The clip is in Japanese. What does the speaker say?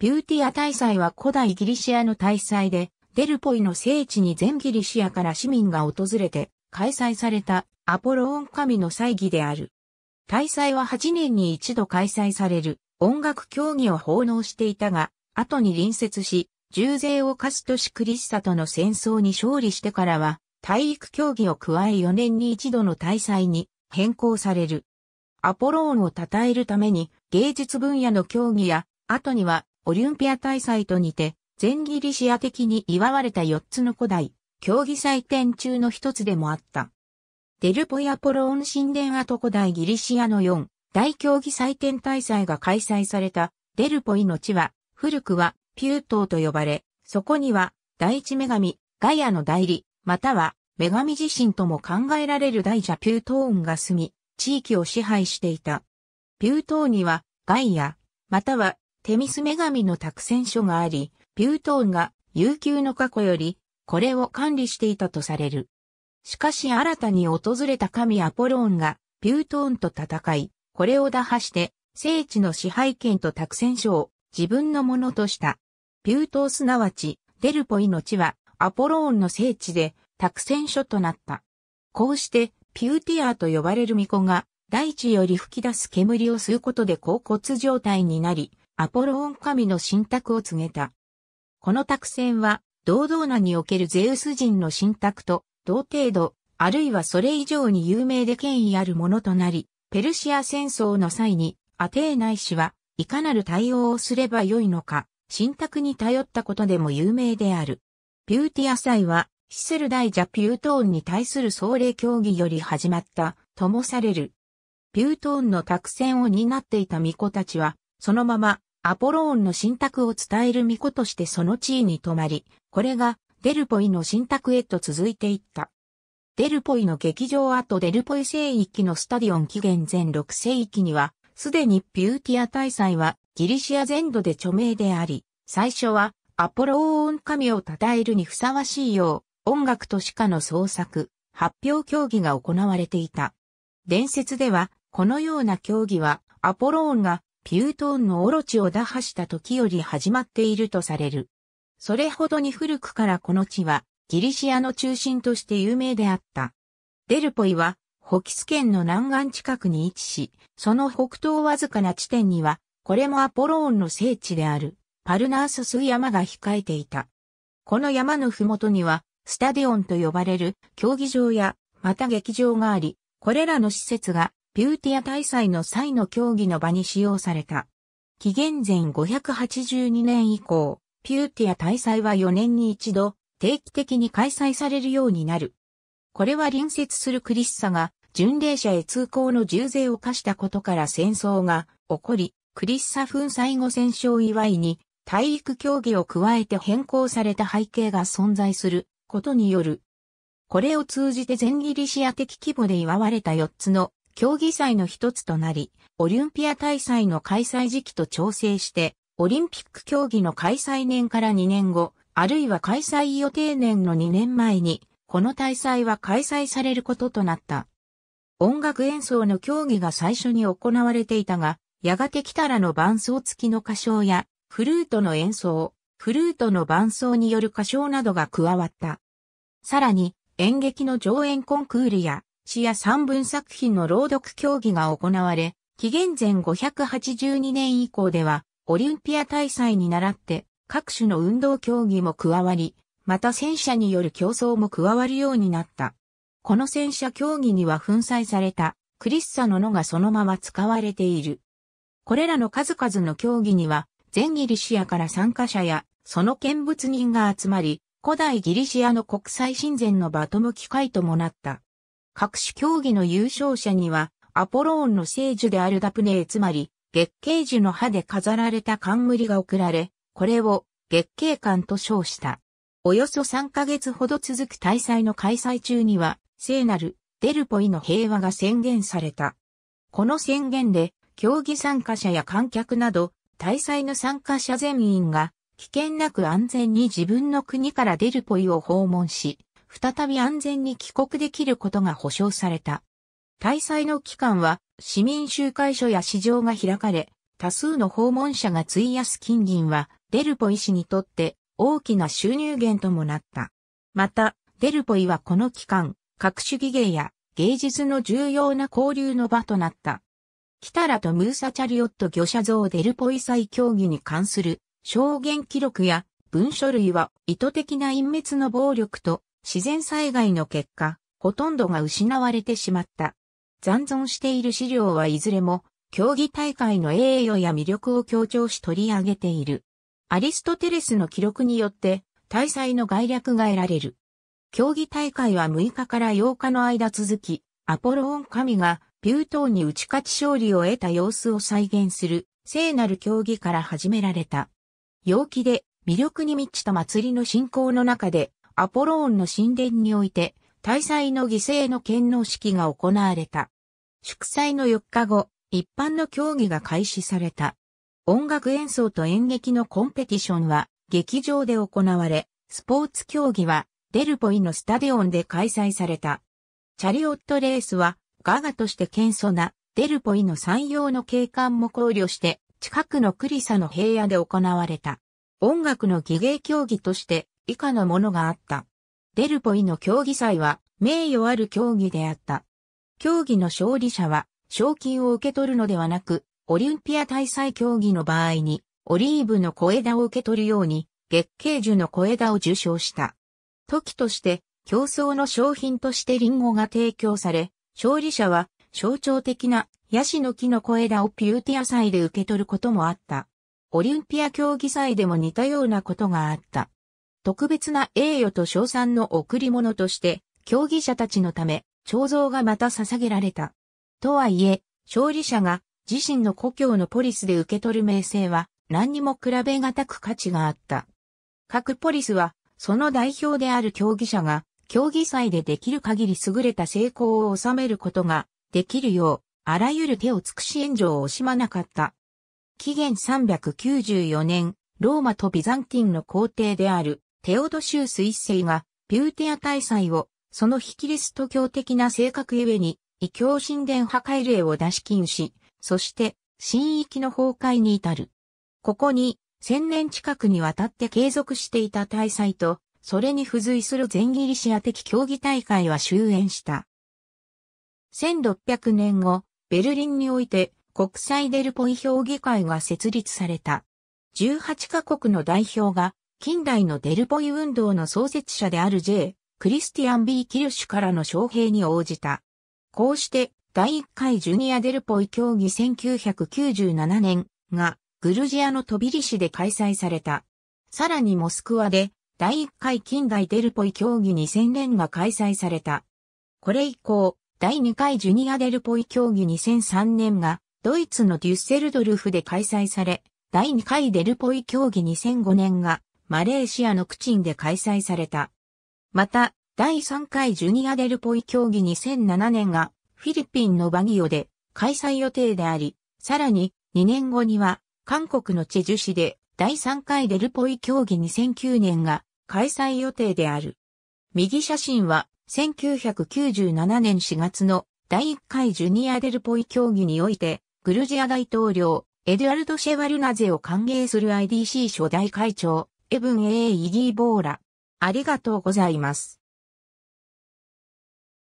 ピューティア大祭は古代ギリシアの大祭で、デルポイの聖地に全ギリシアから市民が訪れて開催されたアポローン神の祭儀である。大祭は8年に一度開催される音楽競技を奉納していたが、後に隣接し、重税を課す都市クリッサとの戦争に勝利してからは、体育競技を加え4年に一度の大祭に変更される。アポローンを称えるために芸術分野の競技や、後にはオリンピア大祭とにて、全ギリシア的に祝われた4つの古代、競技祭典中の一つでもあった。デルポヤポロン神殿跡古代ギリシアの4、大競技祭典大祭が開催された、デルポイの地は、古くは、ピュートーと呼ばれ、そこには、第一女神、ガイアの代理、または、女神自身とも考えられる大蛇ピュートーンが住み、地域を支配していた。ピュートーンには、ガイア、またはテミス女神の託戦書があり、ピュートーンが悠久の過去よりこれを管理していたとされる。しかし新たに訪れた神アポローンがピュートーンと戦い、これを打破して聖地の支配権と託戦書を自分のものとした。ピュートーすなわちデルポイの地はアポローンの聖地で託戦書となった。こうしてピューティアーと呼ばれる巫女が大地より吹き出す煙を吸うことで甲骨状態になり、アポロオン神の信託を告げた。この託戦は、堂々なにおけるゼウス人の信託と、同程度、あるいはそれ以上に有名で権威あるものとなり、ペルシア戦争の際に、アテーナイ氏はいかなる対応をすればよいのか、信託に頼ったことでも有名である。ピューティア祭は、シセル大ジャピュートーンに対する総霊協議より始まった、ともされる。ピュートーンの託戦を担っていた巫女たちは、そのままアポローンの信託を伝える巫女としてその地位に留まり、これがデルポイの信託へと続いていった。デルポイの劇場跡デルポイ聖域のスタディオン紀元前6世紀には、すでにピューティア大祭はギリシア全土で著名であり、最初はアポローン神を称えるにふさわしいよう、音楽と歯科の創作、発表競技が行われていた。伝説では、このような競技は、アポローンがピュートーンのオロチを打破した時より始まっているとされる。それほどに古くからこの地はギリシアの中心として有名であった。デルポイはホキス県の南岸近くに位置し、その北東わずかな地点には、これもアポローンの聖地であるパルナーソス山が控えていた。この山のふもとには、スタデオンと呼ばれる競技場や、また劇場があり、これらの施設がピューティア大祭の際の競技の場に使用された。紀元前582年以降、ピューティア大祭は4年に一度、定期的に開催されるようになる。これは隣接するクリッサが、巡礼者へ通行の重税を課したことから戦争が起こり、クリッサ粉砕後戦勝祝いに、体育競技を加えて変更された背景が存在することによる。これを通じて全ギリシア的規模で祝われた4つの競技祭の一つとなり、オリンピア大祭の開催時期と調整して、オリンピック競技の開催年から2年後、あるいは開催予定年の2年前に、この大祭は開催されることとなった。音楽演奏の競技が最初に行われていたが、やがてたらの伴奏付きの歌唱や、フルートの演奏、フルートの伴奏による歌唱などが加わった。さらに、演劇の上演コンクールや、詩や散文作品の朗読競技が行われ、紀元前582年以降では、オリンピア大祭に倣って各種の運動競技も加わり、また戦車による競争も加わるようになった。この戦車競技には粉砕されたクリッサの野がそのまま使われている。これらの数々の競技には、全ギリシアから参加者や、その見物人が集まり、古代ギリシアの国際親善の場とム機会ともなった。各種競技の優勝者には、アポローンの聖樹であるダプネーつまり、月桂樹の葉で飾られた冠が贈られ、これを月桂冠と称した。およそ3ヶ月ほど続く大祭の開催中には、聖なるデルポイの平和が宣言された。この宣言で、競技参加者や観客など、大祭の参加者全員が、危険なく安全に自分の国からデルポイを訪問し、再び安全に帰国できることが保障された。大祭の期間は市民集会所や市場が開かれ、多数の訪問者が費やす金銀は、デルポイ氏にとって大きな収入源ともなった。また、デルポイはこの期間、各種技芸や芸術の重要な交流の場となった。キタラとムーサチャリオット魚車像デルポイ祭競技に関する証言記録や文書類は意図的な隠滅の暴力と自然災害の結果、ほとんどが失われてしまった。残存している資料はいずれも、競技大会の栄誉や魅力を強調し取り上げている。アリストテレスの記録によって、大祭の概略が得られる。競技大会は6日から8日の間続き、アポロオン神がピュートーに打ち勝ち勝利を得た様子を再現する聖なる競技から始められた。陽気で魅力に満ちた祭りの信仰の中でアポローンの神殿において、大祭の犠牲の献納式が行われた。祝祭の4日後、一般の競技が開始された。音楽演奏と演劇のコンペティションは劇場で行われ、スポーツ競技はデルポイのスタデオンで開催された。チャリオットレースはガガとして謙遜なデルポイの山陽の景観も考慮して近くのクリサの平野で行われた。音楽の技芸競技として以下のものがあった。デルポイの競技祭は名誉ある競技であった。競技の勝利者は賞金を受け取るのではなく、オリンピア大祭競技の場合に、オリーブの小枝を受け取るように、月桂樹の小枝を受賞した。時として、競争の商品としてリンゴが提供され、勝利者は象徴的なヤシの木の小枝をピューティア祭で受け取ることもあった。オリンピア競技祭でも似たようなことがあった。特別な栄誉と賞賛の贈り物として、競技者たちのため、彫像がまた捧げられた。とはいえ、勝利者が自身の故郷のポリスで受け取る名声は何にも比べがたく価値があった。各ポリスは、その代表である競技者が、競技祭でできる限り優れた成功を収めることができるよう、あらゆる手を尽くし援助を惜しまなかった。紀元394年、ローマとビザンティンの皇帝であるテオドシュース一世が、ピューティア大祭を、その非キリスト教的な性格ゆえに、異教神殿破壊令を出し禁止、そして、神域の崩壊に至る。ここに、千年近くにわたって継続していた大祭と、それに付随する全ギリシア的競技大会は終焉した。1600年後、ベルリンにおいて国際デルポイ評議会が設立された。18カ国の代表が近代のデルポイ運動の創設者である J. クリスティアン・ B・ キルシュからの招聘に応じた。こうして、第1回ジュニアデルポイ競技1997年がグルジアのトビリシで開催された。さらにモスクワで第1回近代デルポイ競技2000年が開催された。これ以降、第2回ジュニアデルポイ競技2003年がドイツのデュッセルドルフで開催され、第2回デルポイ競技2005年がマレーシアのクチンで開催された。また、第3回ジュニアデルポイ競技2007年がフィリピンのバギオで開催予定であり、さらに2年後には韓国のチェジュ市で第3回デルポイ競技2009年が開催予定である。右写真は1997年4月の第1回ジュニアデルポイ競技において、グルジア大統領、エドゥアルド・シェワルナゼを歓迎する IDC 初代会長、エブンエイ・イギーボーラ。ありがとうございます。